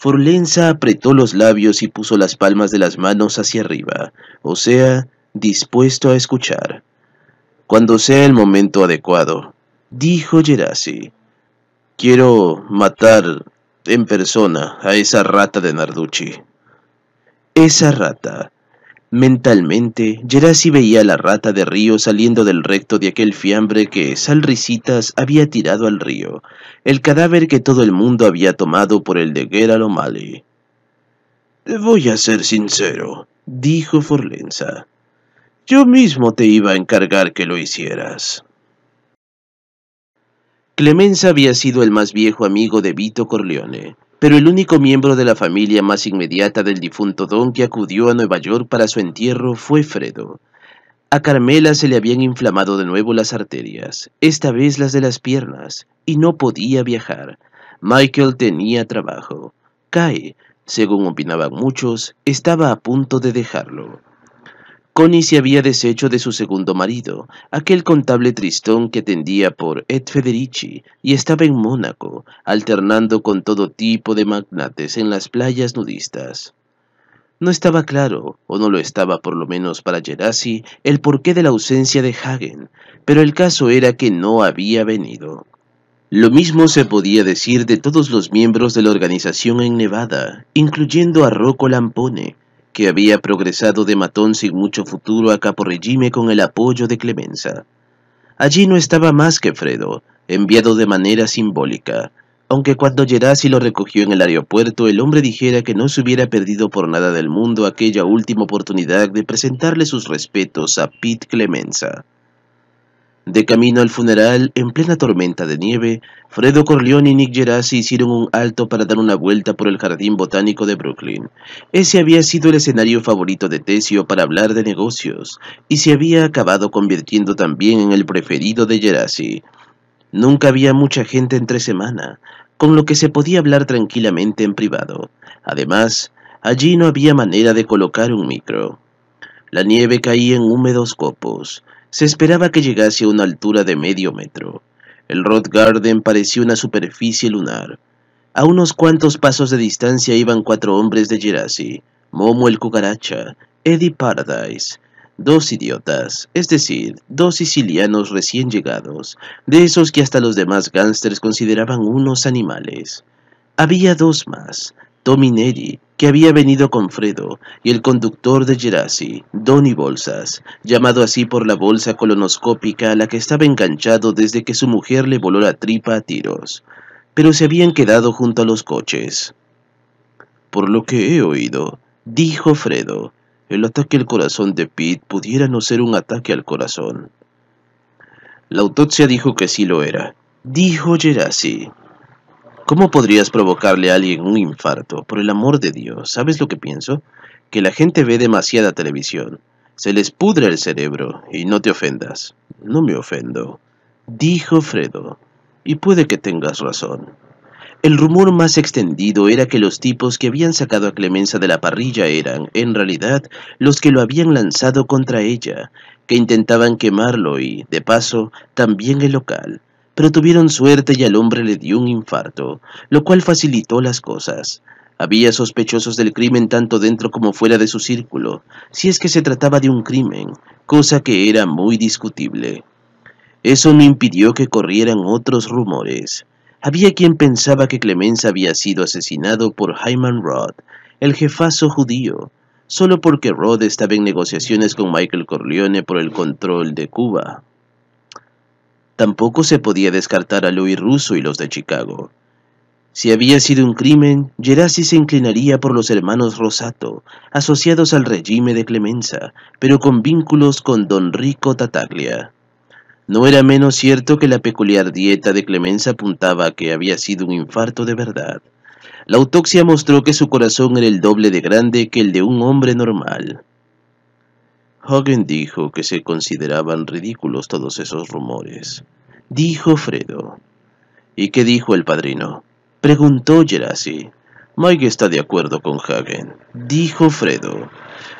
Forlenza apretó los labios y puso las palmas de las manos hacia arriba, o sea, dispuesto a escuchar. Cuando sea el momento adecuado, dijo Gerasi. Quiero matar en persona a esa rata de Narducci. Esa rata Mentalmente, Gerasi veía la rata de río saliendo del recto de aquel fiambre que risitas, había tirado al río, el cadáver que todo el mundo había tomado por el de Gerald O'Malley. Voy a ser sincero, dijo Forlenza. Yo mismo te iba a encargar que lo hicieras. Clemenza había sido el más viejo amigo de Vito Corleone, pero el único miembro de la familia más inmediata del difunto Don que acudió a Nueva York para su entierro fue Fredo. A Carmela se le habían inflamado de nuevo las arterias, esta vez las de las piernas, y no podía viajar. Michael tenía trabajo. Kai, según opinaban muchos, estaba a punto de dejarlo. Connie se había deshecho de su segundo marido, aquel contable tristón que tendía por Ed Federici y estaba en Mónaco, alternando con todo tipo de magnates en las playas nudistas. No estaba claro, o no lo estaba por lo menos para Gerasi, el porqué de la ausencia de Hagen, pero el caso era que no había venido. Lo mismo se podía decir de todos los miembros de la organización en Nevada, incluyendo a Rocco Lampone, había progresado de matón sin mucho futuro a caporregime con el apoyo de Clemenza. Allí no estaba más que Fredo, enviado de manera simbólica, aunque cuando Gerasi lo recogió en el aeropuerto el hombre dijera que no se hubiera perdido por nada del mundo aquella última oportunidad de presentarle sus respetos a Pete Clemenza. De camino al funeral, en plena tormenta de nieve, Fredo Corleone y Nick Gerasi hicieron un alto para dar una vuelta por el Jardín Botánico de Brooklyn. Ese había sido el escenario favorito de Tesio para hablar de negocios, y se había acabado convirtiendo también en el preferido de Gerasi. Nunca había mucha gente entre semana, con lo que se podía hablar tranquilamente en privado. Además, allí no había manera de colocar un micro. La nieve caía en húmedos copos, se esperaba que llegase a una altura de medio metro. El Rod Garden parecía una superficie lunar. A unos cuantos pasos de distancia iban cuatro hombres de Jirassi, Momo el cucaracha, Eddie Paradise, dos idiotas, es decir, dos sicilianos recién llegados, de esos que hasta los demás gángsters consideraban unos animales. Había dos más, Tommy Neri que había venido con Fredo y el conductor de Gerasi, Donny Bolsas, llamado así por la bolsa colonoscópica a la que estaba enganchado desde que su mujer le voló la tripa a tiros, pero se habían quedado junto a los coches. Por lo que he oído, dijo Fredo, el ataque al corazón de Pete pudiera no ser un ataque al corazón. La autopsia dijo que sí lo era, dijo Gerassi. ¿Cómo podrías provocarle a alguien un infarto? Por el amor de Dios, ¿sabes lo que pienso? Que la gente ve demasiada televisión. Se les pudre el cerebro y no te ofendas. No me ofendo, dijo Fredo. Y puede que tengas razón. El rumor más extendido era que los tipos que habían sacado a Clemenza de la parrilla eran, en realidad, los que lo habían lanzado contra ella, que intentaban quemarlo y, de paso, también el local pero tuvieron suerte y al hombre le dio un infarto, lo cual facilitó las cosas. Había sospechosos del crimen tanto dentro como fuera de su círculo, si es que se trataba de un crimen, cosa que era muy discutible. Eso no impidió que corrieran otros rumores. Había quien pensaba que Clemenza había sido asesinado por Hyman Roth, el jefazo judío, solo porque Roth estaba en negociaciones con Michael Corleone por el control de Cuba. Tampoco se podía descartar a Louis Russo y los de Chicago. Si había sido un crimen, Gerasi se inclinaría por los hermanos Rosato, asociados al régimen de Clemenza, pero con vínculos con don Rico Tataglia. No era menos cierto que la peculiar dieta de Clemenza apuntaba a que había sido un infarto de verdad. La autopsia mostró que su corazón era el doble de grande que el de un hombre normal. Hagen dijo que se consideraban ridículos todos esos rumores. Dijo Fredo. ¿Y qué dijo el padrino? Preguntó Gerasi. Mike está de acuerdo con Hagen, dijo Fredo.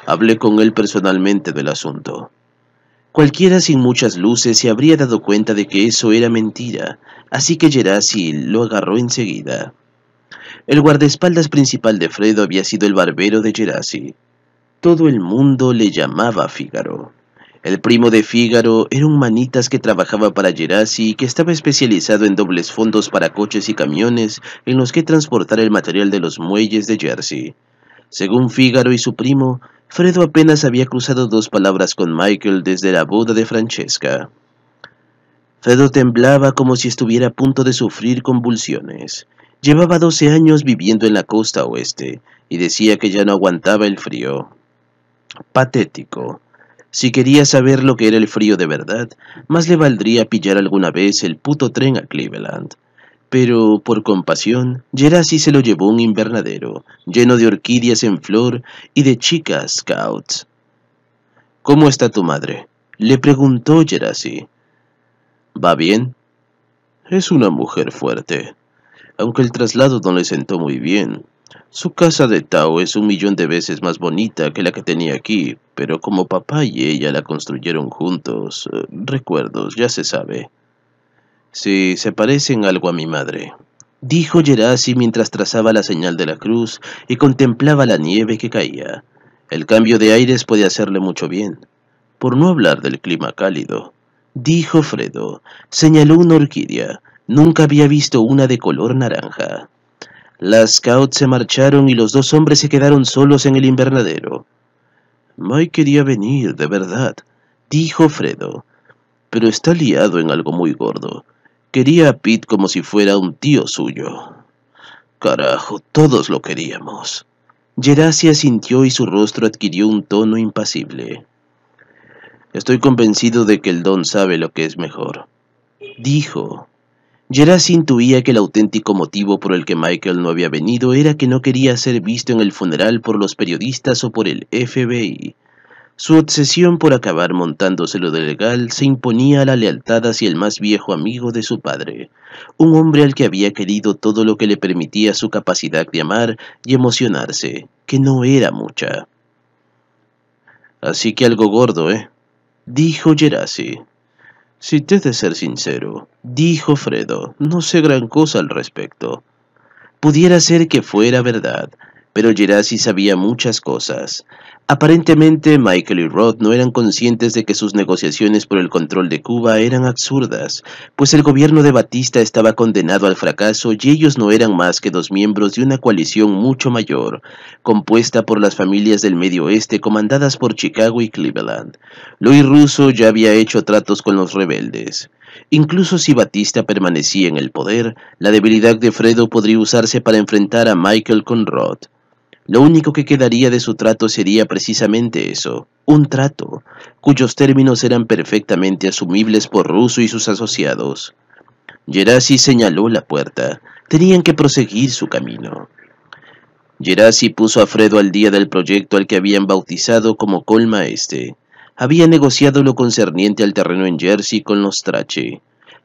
Hablé con él personalmente del asunto. Cualquiera sin muchas luces se habría dado cuenta de que eso era mentira, así que Gerasi lo agarró enseguida. El guardaespaldas principal de Fredo había sido el barbero de Gerasi, todo el mundo le llamaba Fígaro. El primo de Fígaro era un manitas que trabajaba para Gerasi y que estaba especializado en dobles fondos para coches y camiones en los que transportar el material de los muelles de Jersey. Según Fígaro y su primo, Fredo apenas había cruzado dos palabras con Michael desde la boda de Francesca. Fredo temblaba como si estuviera a punto de sufrir convulsiones. Llevaba 12 años viviendo en la costa oeste y decía que ya no aguantaba el frío patético. Si quería saber lo que era el frío de verdad, más le valdría pillar alguna vez el puto tren a Cleveland. Pero, por compasión, Gerasi se lo llevó un invernadero, lleno de orquídeas en flor y de chicas scouts. ¿Cómo está tu madre? le preguntó Gerasi. ¿Va bien? Es una mujer fuerte, aunque el traslado no le sentó muy bien. Su casa de Tao es un millón de veces más bonita que la que tenía aquí, pero como papá y ella la construyeron juntos, eh, recuerdos, ya se sabe. Sí, se parecen algo a mi madre. Dijo Gerasi mientras trazaba la señal de la cruz y contemplaba la nieve que caía. El cambio de aires puede hacerle mucho bien, por no hablar del clima cálido. Dijo Fredo. Señaló una orquídea. Nunca había visto una de color naranja. Las scouts se marcharon y los dos hombres se quedaron solos en el invernadero. Mike quería venir, de verdad, dijo Fredo, pero está liado en algo muy gordo. Quería a Pete como si fuera un tío suyo. Carajo, todos lo queríamos. Gerasia sintió y su rostro adquirió un tono impasible. Estoy convencido de que el don sabe lo que es mejor, dijo. Jerassi intuía que el auténtico motivo por el que Michael no había venido era que no quería ser visto en el funeral por los periodistas o por el FBI. Su obsesión por acabar montándose lo de legal se imponía a la lealtad hacia el más viejo amigo de su padre, un hombre al que había querido todo lo que le permitía su capacidad de amar y emocionarse, que no era mucha. Así que algo gordo, ¿eh? dijo Jerassi. Si te de ser sincero, dijo Fredo, no sé gran cosa al respecto. Pudiera ser que fuera verdad, pero Gerasi sabía muchas cosas. Aparentemente, Michael y Roth no eran conscientes de que sus negociaciones por el control de Cuba eran absurdas, pues el gobierno de Batista estaba condenado al fracaso y ellos no eran más que dos miembros de una coalición mucho mayor, compuesta por las familias del Medio Oeste comandadas por Chicago y Cleveland. Luis Russo ya había hecho tratos con los rebeldes. Incluso si Batista permanecía en el poder, la debilidad de Fredo podría usarse para enfrentar a Michael con Roth. Lo único que quedaría de su trato sería precisamente eso, un trato, cuyos términos eran perfectamente asumibles por Russo y sus asociados. Gerasi señaló la puerta. Tenían que proseguir su camino. Gerasi puso a Fredo al día del proyecto al que habían bautizado como Colma Este. Había negociado lo concerniente al terreno en Jersey con los Trache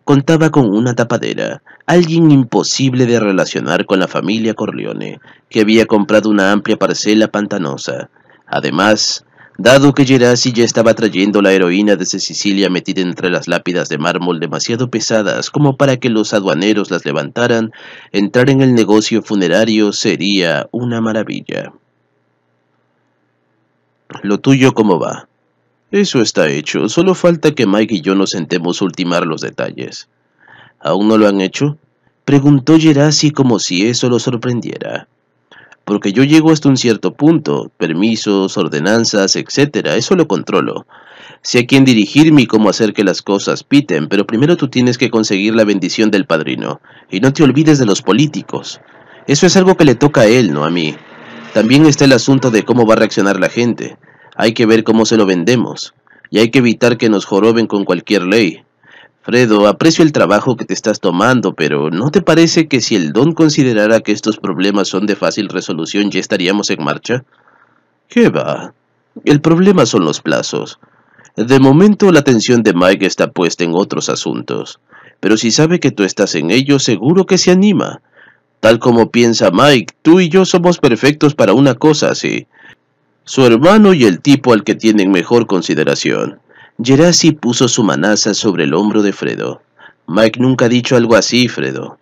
contaba con una tapadera, alguien imposible de relacionar con la familia Corleone, que había comprado una amplia parcela pantanosa. Además, dado que Gerasi ya estaba trayendo la heroína desde Sicilia metida entre las lápidas de mármol demasiado pesadas como para que los aduaneros las levantaran, entrar en el negocio funerario sería una maravilla. Lo tuyo cómo va, eso está hecho, solo falta que Mike y yo nos sentemos a ultimar los detalles. ¿Aún no lo han hecho? Preguntó Gerasi como si eso lo sorprendiera. Porque yo llego hasta un cierto punto, permisos, ordenanzas, etcétera, Eso lo controlo. Sé a quién dirigirme y cómo hacer que las cosas piten, pero primero tú tienes que conseguir la bendición del padrino. Y no te olvides de los políticos. Eso es algo que le toca a él, no a mí. También está el asunto de cómo va a reaccionar la gente. Hay que ver cómo se lo vendemos, y hay que evitar que nos joroben con cualquier ley. Fredo, aprecio el trabajo que te estás tomando, pero ¿no te parece que si el don considerara que estos problemas son de fácil resolución ya estaríamos en marcha? ¿Qué va? El problema son los plazos. De momento la atención de Mike está puesta en otros asuntos, pero si sabe que tú estás en ello, seguro que se anima. Tal como piensa Mike, tú y yo somos perfectos para una cosa así su hermano y el tipo al que tienen mejor consideración. Gerasi puso su manaza sobre el hombro de Fredo. Mike nunca ha dicho algo así, Fredo.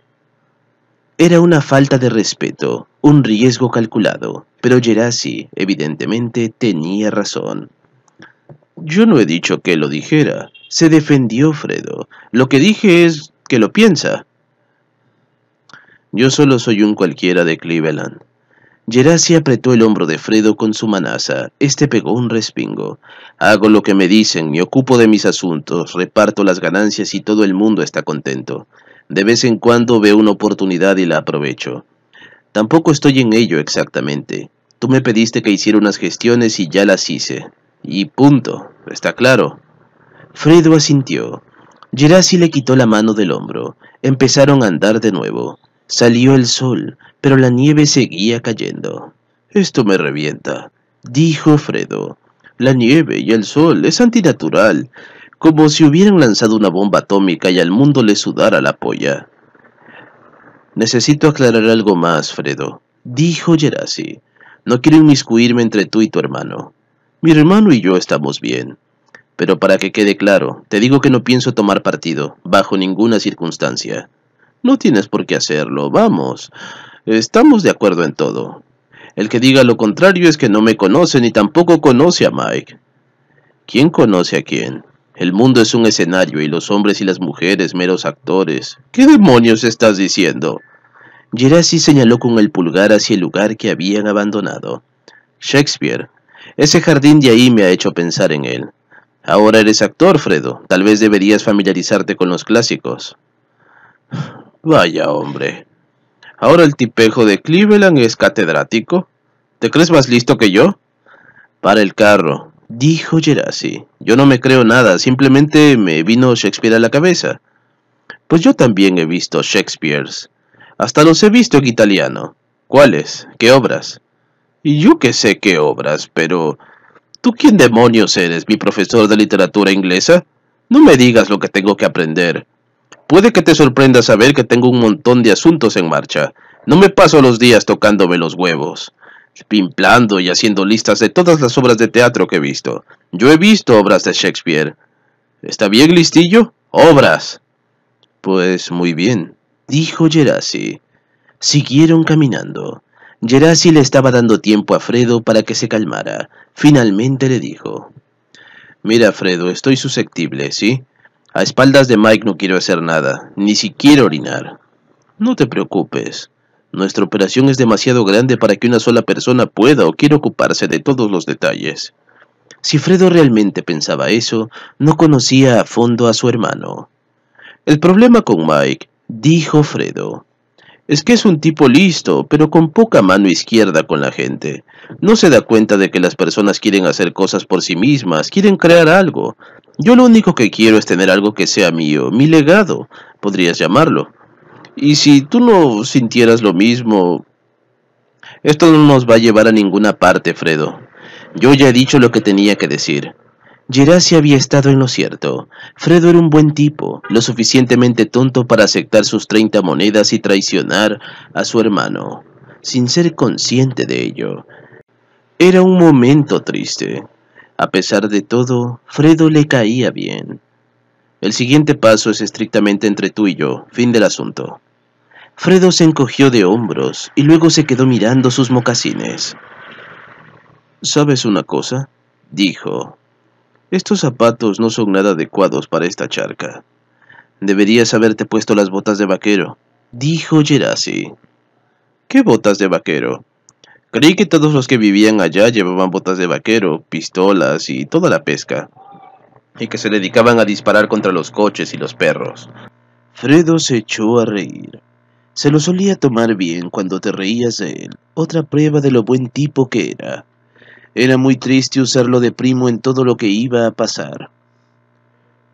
Era una falta de respeto, un riesgo calculado, pero Gerasi, evidentemente, tenía razón. Yo no he dicho que lo dijera. Se defendió Fredo. Lo que dije es que lo piensa. Yo solo soy un cualquiera de Cleveland. Gerasi apretó el hombro de Fredo con su manaza. Este pegó un respingo. Hago lo que me dicen, me ocupo de mis asuntos, reparto las ganancias y todo el mundo está contento. De vez en cuando veo una oportunidad y la aprovecho. Tampoco estoy en ello exactamente. Tú me pediste que hiciera unas gestiones y ya las hice. Y punto. ¿Está claro? Fredo asintió. Gerasi le quitó la mano del hombro. Empezaron a andar de nuevo. Salió el sol, pero la nieve seguía cayendo. Esto me revienta, dijo Fredo. La nieve y el sol es antinatural, como si hubieran lanzado una bomba atómica y al mundo le sudara la polla. Necesito aclarar algo más, Fredo, dijo Gerasi. No quiero inmiscuirme entre tú y tu hermano. Mi hermano y yo estamos bien. Pero para que quede claro, te digo que no pienso tomar partido, bajo ninguna circunstancia. No tienes por qué hacerlo, vamos. Estamos de acuerdo en todo. El que diga lo contrario es que no me conoce ni tampoco conoce a Mike. ¿Quién conoce a quién? El mundo es un escenario y los hombres y las mujeres meros actores. ¿Qué demonios estás diciendo? Gerasi señaló con el pulgar hacia el lugar que habían abandonado. Shakespeare. Ese jardín de ahí me ha hecho pensar en él. Ahora eres actor, Fredo. Tal vez deberías familiarizarte con los clásicos. Vaya hombre. Ahora el tipejo de Cleveland es catedrático. ¿Te crees más listo que yo? Para el carro, dijo Gerasi. Yo no me creo nada, simplemente me vino Shakespeare a la cabeza. Pues yo también he visto Shakespeare's. Hasta los he visto en italiano. ¿Cuáles? ¿Qué obras? Y yo que sé qué obras, pero... ¿Tú quién demonios eres, mi profesor de literatura inglesa? No me digas lo que tengo que aprender. Puede que te sorprenda saber que tengo un montón de asuntos en marcha. No me paso los días tocándome los huevos, pimplando y haciendo listas de todas las obras de teatro que he visto. Yo he visto obras de Shakespeare. ¿Está bien, listillo? Obras. Pues muy bien, dijo Gerasi. Siguieron caminando. Gerassi le estaba dando tiempo a Fredo para que se calmara. Finalmente le dijo. Mira, Fredo, estoy susceptible, ¿sí? A espaldas de Mike no quiero hacer nada, ni siquiera orinar. No te preocupes. Nuestra operación es demasiado grande para que una sola persona pueda o quiera ocuparse de todos los detalles. Si Fredo realmente pensaba eso, no conocía a fondo a su hermano. El problema con Mike, dijo Fredo, es que es un tipo listo, pero con poca mano izquierda con la gente. No se da cuenta de que las personas quieren hacer cosas por sí mismas, quieren crear algo, yo lo único que quiero es tener algo que sea mío, mi legado, podrías llamarlo. Y si tú no sintieras lo mismo... Esto no nos va a llevar a ninguna parte, Fredo. Yo ya he dicho lo que tenía que decir. Gerasi había estado en lo cierto. Fredo era un buen tipo, lo suficientemente tonto para aceptar sus 30 monedas y traicionar a su hermano, sin ser consciente de ello. Era un momento triste, a pesar de todo, Fredo le caía bien. El siguiente paso es estrictamente entre tú y yo, fin del asunto. Fredo se encogió de hombros y luego se quedó mirando sus mocasines. ¿Sabes una cosa? dijo. Estos zapatos no son nada adecuados para esta charca. Deberías haberte puesto las botas de vaquero, dijo Gerasi. ¿Qué botas de vaquero? Creí que todos los que vivían allá llevaban botas de vaquero, pistolas y toda la pesca, y que se dedicaban a disparar contra los coches y los perros. Fredo se echó a reír. Se lo solía tomar bien cuando te reías de él, otra prueba de lo buen tipo que era. Era muy triste usarlo de primo en todo lo que iba a pasar.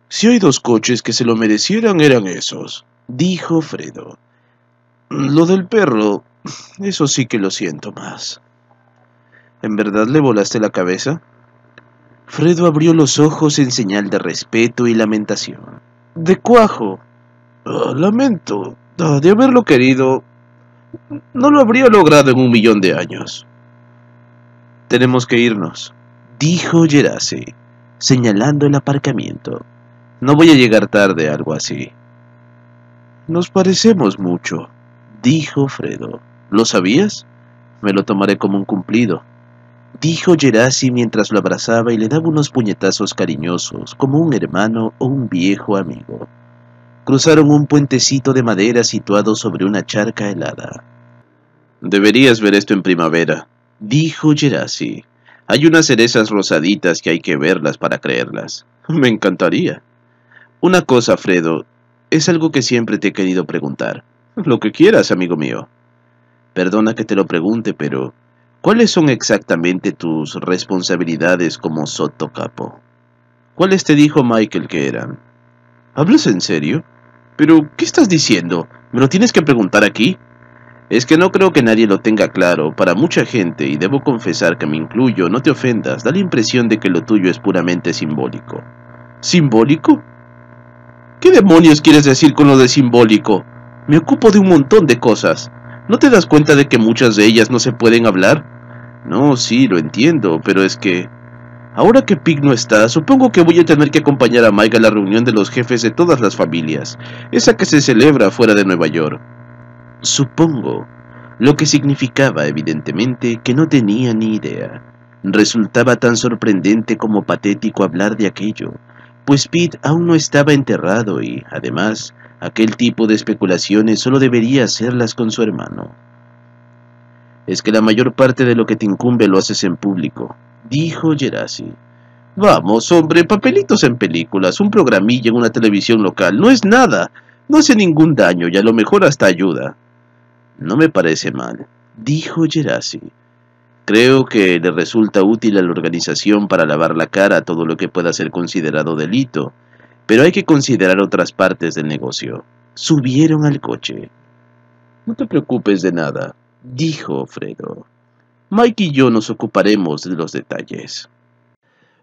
Si hay dos coches que se lo merecieran eran esos, dijo Fredo. Lo del perro eso sí que lo siento más. ¿En verdad le volaste la cabeza? Fredo abrió los ojos en señal de respeto y lamentación. De cuajo. Oh, lamento. Oh, de haberlo querido, no lo habría logrado en un millón de años. Tenemos que irnos, dijo Gerasi, señalando el aparcamiento. No voy a llegar tarde, algo así. Nos parecemos mucho, dijo Fredo. ¿Lo sabías? Me lo tomaré como un cumplido. Dijo Gerasi mientras lo abrazaba y le daba unos puñetazos cariñosos, como un hermano o un viejo amigo. Cruzaron un puentecito de madera situado sobre una charca helada. Deberías ver esto en primavera, dijo Gerasi. Hay unas cerezas rosaditas que hay que verlas para creerlas. Me encantaría. Una cosa, Fredo, es algo que siempre te he querido preguntar. Lo que quieras, amigo mío. Perdona que te lo pregunte, pero ¿cuáles son exactamente tus responsabilidades como sotocapo? ¿Cuáles te dijo Michael que eran? ¿Hablas en serio? ¿Pero qué estás diciendo? ¿Me lo tienes que preguntar aquí? Es que no creo que nadie lo tenga claro para mucha gente y debo confesar que me incluyo, no te ofendas, da la impresión de que lo tuyo es puramente simbólico. ¿Simbólico? ¿Qué demonios quieres decir con lo de simbólico? Me ocupo de un montón de cosas. ¿No te das cuenta de que muchas de ellas no se pueden hablar? No, sí, lo entiendo, pero es que... Ahora que Pig no está, supongo que voy a tener que acompañar a Mike a la reunión de los jefes de todas las familias, esa que se celebra fuera de Nueva York. Supongo, lo que significaba evidentemente que no tenía ni idea. Resultaba tan sorprendente como patético hablar de aquello, pues Pete aún no estaba enterrado y, además, Aquel tipo de especulaciones solo debería hacerlas con su hermano. Es que la mayor parte de lo que te incumbe lo haces en público, dijo Gerasi. Vamos, hombre, papelitos en películas, un programilla en una televisión local, no es nada, no hace ningún daño y a lo mejor hasta ayuda. No me parece mal, dijo Gerasi. Creo que le resulta útil a la organización para lavar la cara a todo lo que pueda ser considerado delito, pero hay que considerar otras partes del negocio. Subieron al coche. No te preocupes de nada, dijo Fredo. Mike y yo nos ocuparemos de los detalles.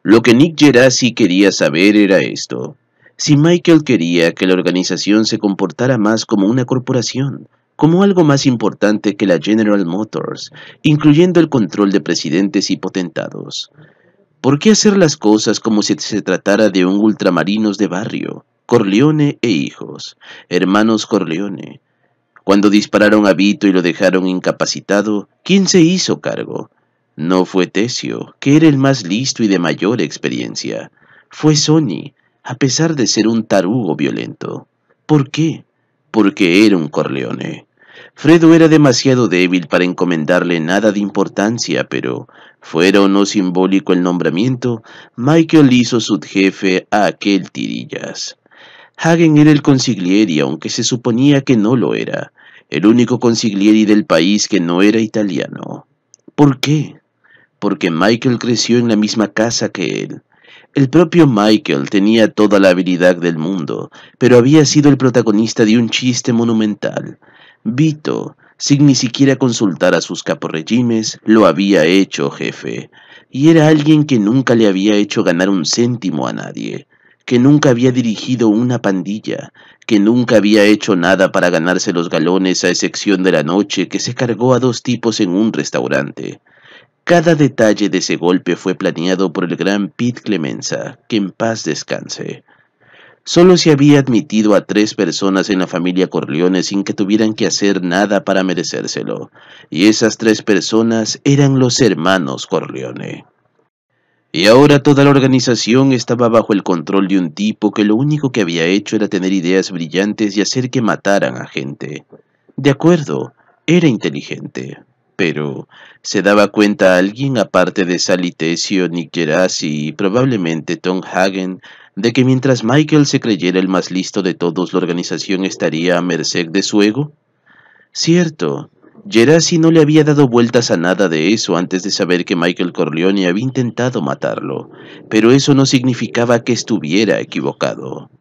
Lo que Nick Gerasi quería saber era esto. Si Michael quería que la organización se comportara más como una corporación, como algo más importante que la General Motors, incluyendo el control de presidentes y potentados, ¿Por qué hacer las cosas como si se tratara de un ultramarinos de barrio? Corleone e hijos, hermanos Corleone. Cuando dispararon a Vito y lo dejaron incapacitado, ¿quién se hizo cargo? No fue Tesio, que era el más listo y de mayor experiencia. Fue Sony, a pesar de ser un tarugo violento. ¿Por qué? Porque era un Corleone. Fredo era demasiado débil para encomendarle nada de importancia, pero, fuera o no simbólico el nombramiento, Michael hizo subjefe a aquel tirillas. Hagen era el consiglieri, aunque se suponía que no lo era, el único consiglieri del país que no era italiano. ¿Por qué? Porque Michael creció en la misma casa que él. El propio Michael tenía toda la habilidad del mundo, pero había sido el protagonista de un chiste monumental, Vito, sin ni siquiera consultar a sus caporregimes, lo había hecho jefe, y era alguien que nunca le había hecho ganar un céntimo a nadie, que nunca había dirigido una pandilla, que nunca había hecho nada para ganarse los galones a excepción de la noche que se cargó a dos tipos en un restaurante. Cada detalle de ese golpe fue planeado por el gran Pete Clemenza, que en paz descanse. Solo se había admitido a tres personas en la familia Corleone sin que tuvieran que hacer nada para merecérselo, y esas tres personas eran los hermanos Corleone. Y ahora toda la organización estaba bajo el control de un tipo que lo único que había hecho era tener ideas brillantes y hacer que mataran a gente. De acuerdo, era inteligente pero ¿se daba cuenta alguien aparte de Sally Tessio, Nick Gerasi y probablemente Tom Hagen de que mientras Michael se creyera el más listo de todos, la organización estaría a merced de su ego? Cierto, Gerasi no le había dado vueltas a nada de eso antes de saber que Michael Corleone había intentado matarlo, pero eso no significaba que estuviera equivocado.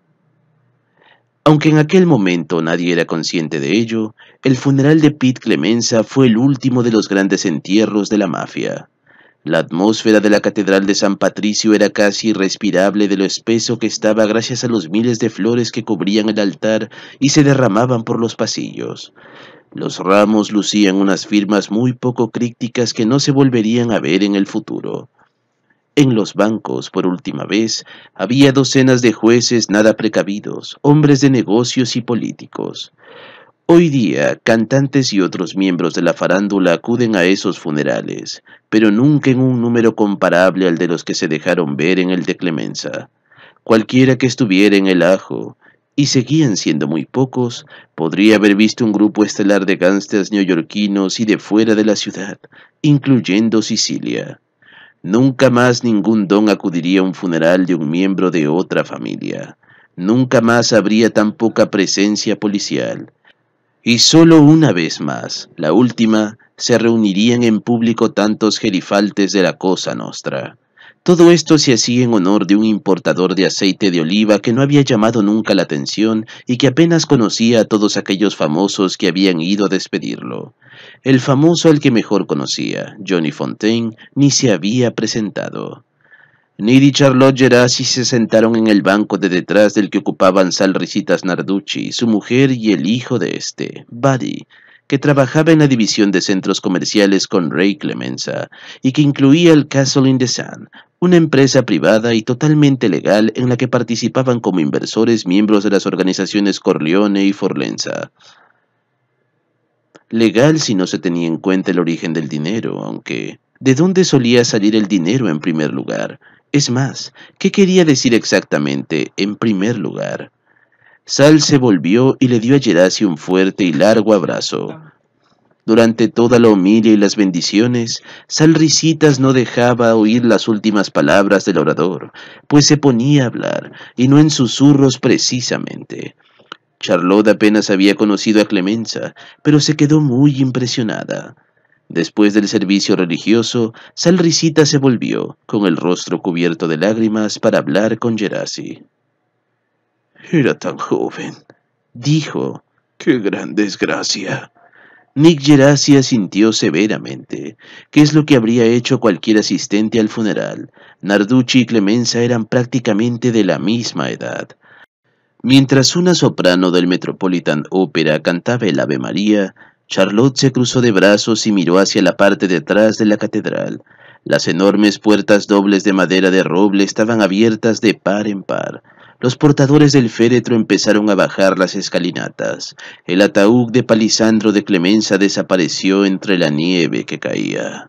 Aunque en aquel momento nadie era consciente de ello, el funeral de Pete Clemenza fue el último de los grandes entierros de la mafia. La atmósfera de la Catedral de San Patricio era casi irrespirable de lo espeso que estaba gracias a los miles de flores que cubrían el altar y se derramaban por los pasillos. Los ramos lucían unas firmas muy poco críticas que no se volverían a ver en el futuro. En los bancos, por última vez, había docenas de jueces nada precavidos, hombres de negocios y políticos. Hoy día, cantantes y otros miembros de la farándula acuden a esos funerales, pero nunca en un número comparable al de los que se dejaron ver en el de Clemenza. Cualquiera que estuviera en el ajo, y seguían siendo muy pocos, podría haber visto un grupo estelar de gánsteres neoyorquinos y de fuera de la ciudad, incluyendo Sicilia. Nunca más ningún don acudiría a un funeral de un miembro de otra familia. Nunca más habría tan poca presencia policial. Y solo una vez más, la última, se reunirían en público tantos gerifaltes de la Cosa Nostra. Todo esto se hacía en honor de un importador de aceite de oliva que no había llamado nunca la atención y que apenas conocía a todos aquellos famosos que habían ido a despedirlo. El famoso al que mejor conocía, Johnny Fontaine, ni se había presentado. Niddy y Charlotte Gerassi se sentaron en el banco de detrás del que ocupaban Salrisitas Narducci, su mujer y el hijo de este, Buddy, que trabajaba en la división de centros comerciales con Ray Clemenza y que incluía el Castle in the Sun, una empresa privada y totalmente legal en la que participaban como inversores miembros de las organizaciones Corleone y Forlenza legal si no se tenía en cuenta el origen del dinero, aunque ¿de dónde solía salir el dinero en primer lugar? Es más, ¿qué quería decir exactamente en primer lugar? Sal se volvió y le dio a Gerasi un fuerte y largo abrazo. Durante toda la homilia y las bendiciones, Sal no dejaba oír las últimas palabras del orador, pues se ponía a hablar, y no en susurros precisamente. Charlotte apenas había conocido a Clemenza, pero se quedó muy impresionada. Después del servicio religioso, Salricita se volvió, con el rostro cubierto de lágrimas, para hablar con Gerasi. Era tan joven, dijo. ¡Qué gran desgracia! Nick Gerasi asintió severamente. ¿Qué es lo que habría hecho cualquier asistente al funeral? Narducci y Clemenza eran prácticamente de la misma edad. Mientras una soprano del Metropolitan Opera cantaba el Ave María, Charlotte se cruzó de brazos y miró hacia la parte detrás de la catedral. Las enormes puertas dobles de madera de roble estaban abiertas de par en par. Los portadores del féretro empezaron a bajar las escalinatas. El ataúd de Palisandro de Clemenza desapareció entre la nieve que caía.